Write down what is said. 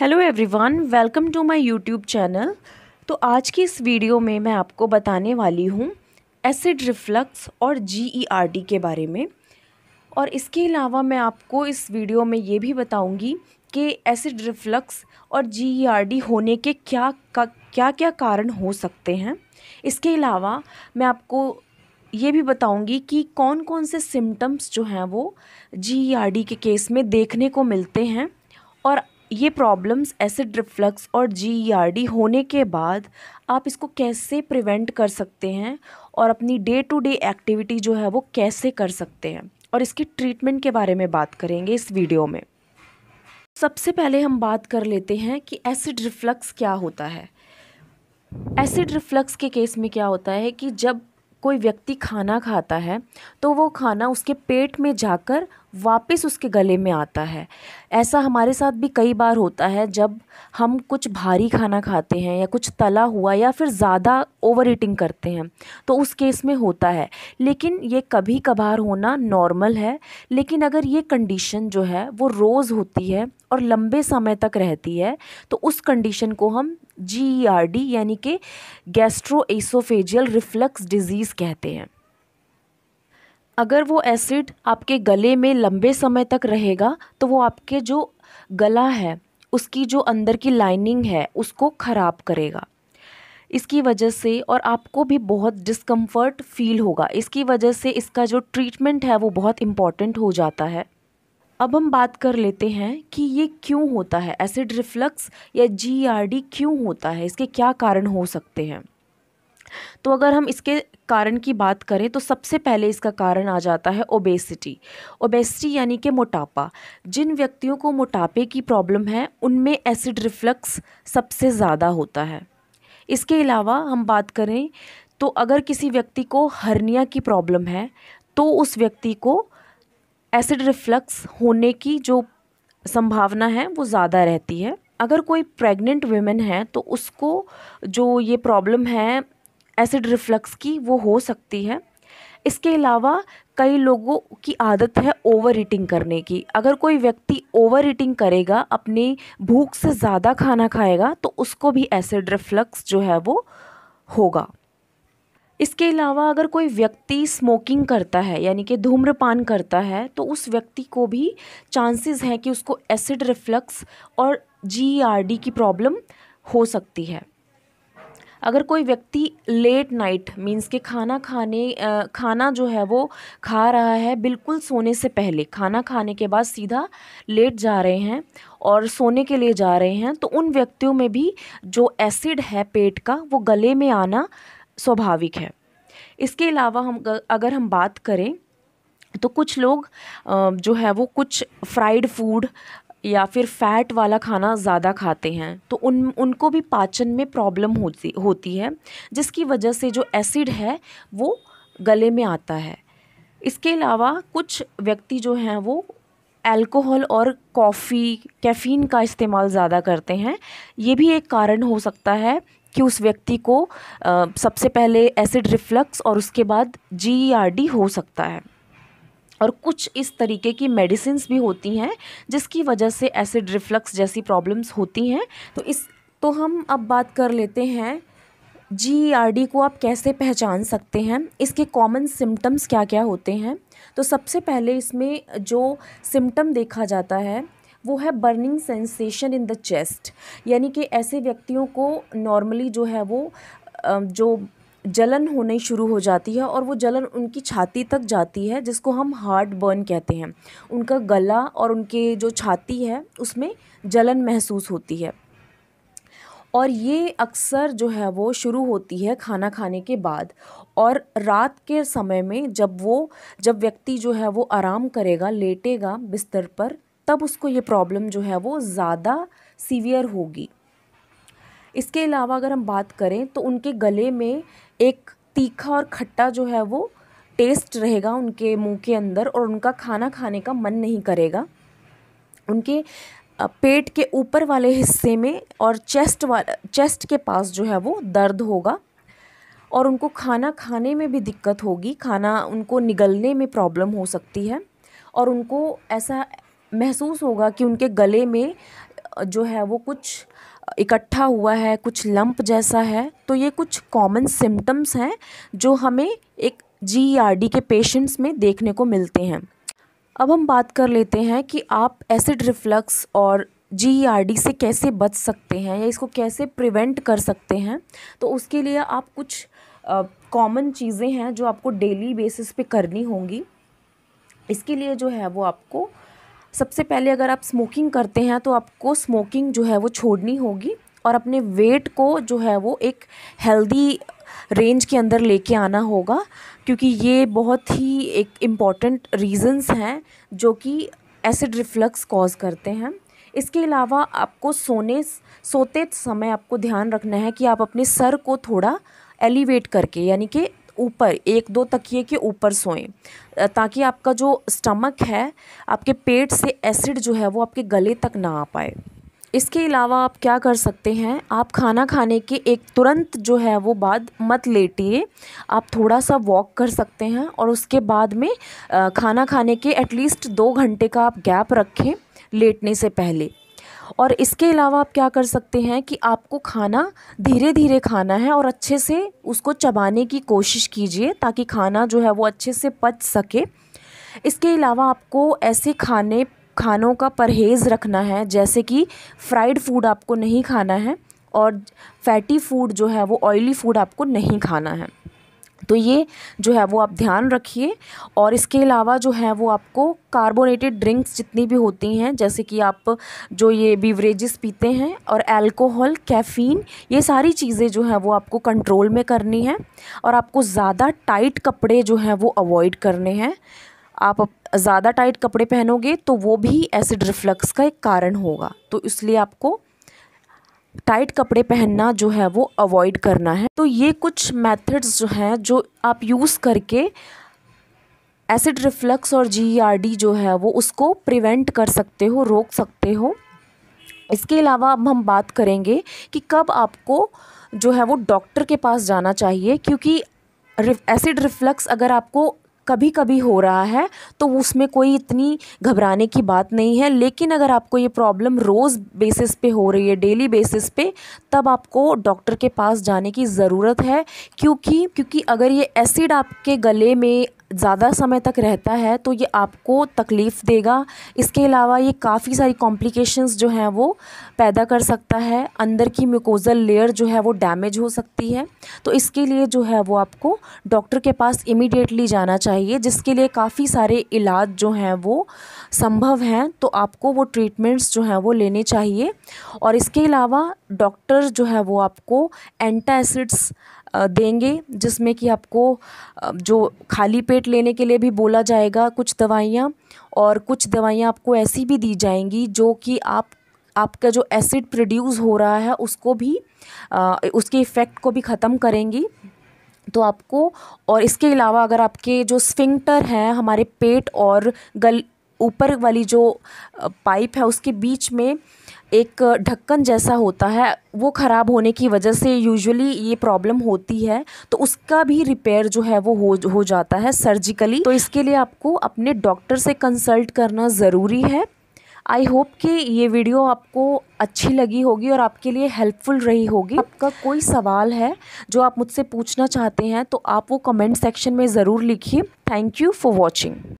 hello everyone welcome to my YouTube channel तो आज की इस वीडियो में मैं आपको बताने वाली हूँ एसिड रिफ्लक्स और जीईआरडी e के बारे में और इसके अलावा मैं आपको इस वीडियो में ये भी बताऊँगी कि एसिड रिफ्लक्स और जीईआरडी e होने के क्या का, क्या क्या कारण हो सकते हैं इसके अलावा मैं आपको ये भी बताऊंगी कि कौन कौन से सिम्टम्स जो हैं वो जी e के केस में देखने को मिलते हैं और ये प्रॉब्लम्स एसिड रिफ्लक्स और जीईआरडी e होने के बाद आप इसको कैसे प्रिवेंट कर सकते हैं और अपनी डे टू डे एक्टिविटी जो है वो कैसे कर सकते हैं और इसकी ट्रीटमेंट के बारे में बात करेंगे इस वीडियो में सबसे पहले हम बात कर लेते हैं कि एसिड रिफ्लक्स क्या होता है एसिड रिफ्लक्स के केस में क्या होता है कि जब कोई व्यक्ति खाना खाता है तो वो खाना उसके पेट में जाकर वापस उसके गले में आता है ऐसा हमारे साथ भी कई बार होता है जब हम कुछ भारी खाना खाते हैं या कुछ तला हुआ या फिर ज़्यादा ओवर ईटिंग करते हैं तो उस केस में होता है लेकिन ये कभी कभार होना नॉर्मल है लेकिन अगर ये कंडीशन जो है वो रोज़ होती है और लंबे समय तक रहती है तो उस कंडीशन को हम जी e यानी कि गैस्ट्रो एसोफेजियल रिफ्लक्स डिज़ीज़ कहते हैं अगर वो एसिड आपके गले में लंबे समय तक रहेगा तो वो आपके जो गला है उसकी जो अंदर की लाइनिंग है उसको ख़राब करेगा इसकी वजह से और आपको भी बहुत डिस्कम्फर्ट फील होगा इसकी वजह से इसका जो ट्रीटमेंट है वो बहुत इम्पॉर्टेंट हो जाता है अब हम बात कर लेते हैं कि ये क्यों होता है एसिड रिफ्लक्स या जीआरडी क्यों होता है इसके क्या कारण हो सकते हैं तो अगर हम इसके कारण की बात करें तो सबसे पहले इसका कारण आ जाता है ओबेसिटी ओबेसिटी यानी कि मोटापा जिन व्यक्तियों को मोटापे की प्रॉब्लम है उनमें एसिड रिफ्लक्स सबसे ज़्यादा होता है इसके अलावा हम बात करें तो अगर किसी व्यक्ति को हर्निया की प्रॉब्लम है तो उस व्यक्ति को एसिड रिफ्लक्स होने की जो संभावना है वो ज़्यादा रहती है अगर कोई प्रेग्नेंट वेमेन है तो उसको जो ये प्रॉब्लम है एसिड रिफ्लक्स की वो हो सकती है इसके अलावा कई लोगों की आदत है ओवर ईटिंग करने की अगर कोई व्यक्ति ओवर ईटिंग करेगा अपनी भूख से ज़्यादा खाना खाएगा तो उसको भी एसिड रिफ्लक्स जो है वो होगा इसके अलावा अगर कोई व्यक्ति स्मोकिंग करता है यानी कि धूम्रपान करता है तो उस व्यक्ति को भी चांसेस हैं कि उसको एसिड रिफ्लक्स और जी e की प्रॉब्लम हो सकती है अगर कोई व्यक्ति लेट नाइट मीन्स के खाना खाने खाना जो है वो खा रहा है बिल्कुल सोने से पहले खाना खाने के बाद सीधा लेट जा रहे हैं और सोने के लिए जा रहे हैं तो उन व्यक्तियों में भी जो एसिड है पेट का वो गले में आना स्वाभाविक है इसके अलावा हम अगर हम बात करें तो कुछ लोग जो है वो कुछ फ्राइड फूड या फिर फैट वाला खाना ज़्यादा खाते हैं तो उन उनको भी पाचन में प्रॉब्लम होती होती है जिसकी वजह से जो एसिड है वो गले में आता है इसके अलावा कुछ व्यक्ति जो हैं वो अल्कोहल और कॉफ़ी कैफ़ीन का इस्तेमाल ज़्यादा करते हैं ये भी एक कारण हो सकता है कि उस व्यक्ति को आ, सबसे पहले एसिड रिफ्लक्स और उसके बाद जी e हो सकता है और कुछ इस तरीके की मेडिसिन भी होती हैं जिसकी वजह से एसिड रिफ्लक्स जैसी प्रॉब्लम्स होती हैं तो इस तो हम अब बात कर लेते हैं जी e को आप कैसे पहचान सकते हैं इसके कॉमन सिम्टम्स क्या क्या होते हैं तो सबसे पहले इसमें जो सिम्टम देखा जाता है वो है burning sensation in the chest यानी कि ऐसे व्यक्तियों को नॉर्मली जो है वो जो जलन होनी शुरू हो जाती है और वो जलन उनकी छाती तक जाती है जिसको हम हार्ट बर्न कहते हैं उनका गला और उनके जो छाती है उसमें जलन महसूस होती है और ये अक्सर जो है वो शुरू होती है खाना खाने के बाद और रात के समय में जब वो जब व्यक्ति जो है वो आराम करेगा लेटेगा बिस्तर पर तब उसको ये प्रॉब्लम जो है वो ज़्यादा सीवियर होगी इसके अलावा अगर हम बात करें तो उनके गले में एक तीखा और खट्टा जो है वो टेस्ट रहेगा उनके मुंह के अंदर और उनका खाना खाने का मन नहीं करेगा उनके पेट के ऊपर वाले हिस्से में और चेस्ट वाला चेस्ट के पास जो है वो दर्द होगा और उनको खाना खाने में भी दिक्कत होगी खाना उनको निगलने में प्रॉब्लम हो सकती है और उनको ऐसा महसूस होगा कि उनके गले में जो है वो कुछ इकट्ठा हुआ है कुछ लंप जैसा है तो ये कुछ कॉमन सिम्टम्स हैं जो हमें एक जी e के पेशेंट्स में देखने को मिलते हैं अब हम बात कर लेते हैं कि आप एसिड रिफ्लक्स और जी e से कैसे बच सकते हैं या इसको कैसे प्रिवेंट कर सकते हैं तो उसके लिए आप कुछ कॉमन चीज़ें हैं जो आपको डेली बेसिस पे करनी होंगी इसके लिए जो है वो आपको सबसे पहले अगर आप स्मोकिंग करते हैं तो आपको स्मोकिंग जो है वो छोड़नी होगी और अपने वेट को जो है वो एक हेल्दी रेंज के अंदर लेके आना होगा क्योंकि ये बहुत ही एक इम्पॉर्टेंट रीज़न्स हैं जो कि एसिड रिफ्लक्स कॉज करते हैं इसके अलावा आपको सोने सोते समय आपको ध्यान रखना है कि आप अपने सर को थोड़ा एलिवेट करके यानी कि ऊपर एक दो तकिए के ऊपर सोएं ताकि आपका जो स्टमक है आपके पेट से एसिड जो है वो आपके गले तक ना आ पाए इसके अलावा आप क्या कर सकते हैं आप खाना खाने के एक तुरंत जो है वो बाद मत लेटिए आप थोड़ा सा वॉक कर सकते हैं और उसके बाद में खाना खाने के एटलीस्ट दो घंटे का आप गैप रखें लेटने से पहले और इसके अलावा आप क्या कर सकते हैं कि आपको खाना धीरे धीरे खाना है और अच्छे से उसको चबाने की कोशिश कीजिए ताकि खाना जो है वो अच्छे से पच सके इसके अलावा आपको ऐसे खाने खानों का परहेज़ रखना है जैसे कि फ्राइड फूड आपको नहीं खाना है और फैटी फूड जो है वो ऑयली फूड आपको नहीं खाना है तो ये जो है वो आप ध्यान रखिए और इसके अलावा जो है वो आपको कार्बोनेटेड ड्रिंक्स जितनी भी होती हैं जैसे कि आप जो ये बीवरेजेस पीते हैं और अल्कोहल कैफ़ीन ये सारी चीज़ें जो है वो आपको कंट्रोल में करनी है और आपको ज़्यादा टाइट कपड़े जो हैं वो अवॉइड करने हैं आप ज़्यादा टाइट कपड़े पहनोगे तो वो भी एसिड रिफ्लक्स का एक कारण होगा तो इसलिए आपको टाइट कपड़े पहनना जो है वो अवॉइड करना है तो ये कुछ मेथड्स जो हैं जो आप यूज़ करके एसिड रिफ्लक्स और जीईआरडी e जो है वो उसको प्रिवेंट कर सकते हो रोक सकते हो इसके अलावा अब हम बात करेंगे कि कब आपको जो है वो डॉक्टर के पास जाना चाहिए क्योंकि एसिड रिफ्लक्स अगर आपको कभी कभी हो रहा है तो उसमें कोई इतनी घबराने की बात नहीं है लेकिन अगर आपको ये प्रॉब्लम रोज़ बेसिस पे हो रही है डेली बेसिस पे तब आपको डॉक्टर के पास जाने की ज़रूरत है क्योंकि क्योंकि अगर ये एसिड आपके गले में ज़्यादा समय तक रहता है तो ये आपको तकलीफ़ देगा इसके अलावा ये काफ़ी सारी कॉम्प्लिकेशंस जो हैं वो पैदा कर सकता है अंदर की म्यूकोजल लेयर जो है वो डैमेज हो सकती है तो इसके लिए जो है वो आपको डॉक्टर के पास इमीडिएटली जाना चाहिए जिसके लिए काफ़ी सारे इलाज जो हैं वो संभव हैं तो आपको वो ट्रीटमेंट्स जो हैं वो लेने चाहिए और इसके अलावा डॉक्टर जो है वो आपको एंटा एसिड्स देंगे जिसमें कि आपको जो खाली पेट लेने के लिए भी बोला जाएगा कुछ दवाइयाँ और कुछ दवाइयाँ आपको ऐसी भी दी जाएंगी जो कि आप आपका जो एसिड प्रोड्यूस हो रहा है उसको भी उसके इफ़ेक्ट को भी ख़त्म करेंगी तो आपको और इसके अलावा अगर आपके जो स्फिंक्टर हैं हमारे पेट और गल ऊपर वाली जो पाइप है उसके बीच में एक ढक्कन जैसा होता है वो ख़राब होने की वजह से यूजुअली ये प्रॉब्लम होती है तो उसका भी रिपेयर जो है वो हो हो जाता है सर्जिकली तो इसके लिए आपको अपने डॉक्टर से कंसल्ट करना ज़रूरी है आई होप कि ये वीडियो आपको अच्छी लगी होगी और आपके लिए हेल्पफुल रही होगी आपका कोई सवाल है जो आप मुझसे पूछना चाहते हैं तो आप वो कमेंट सेक्शन में ज़रूर लिखिए थैंक यू फॉर वॉचिंग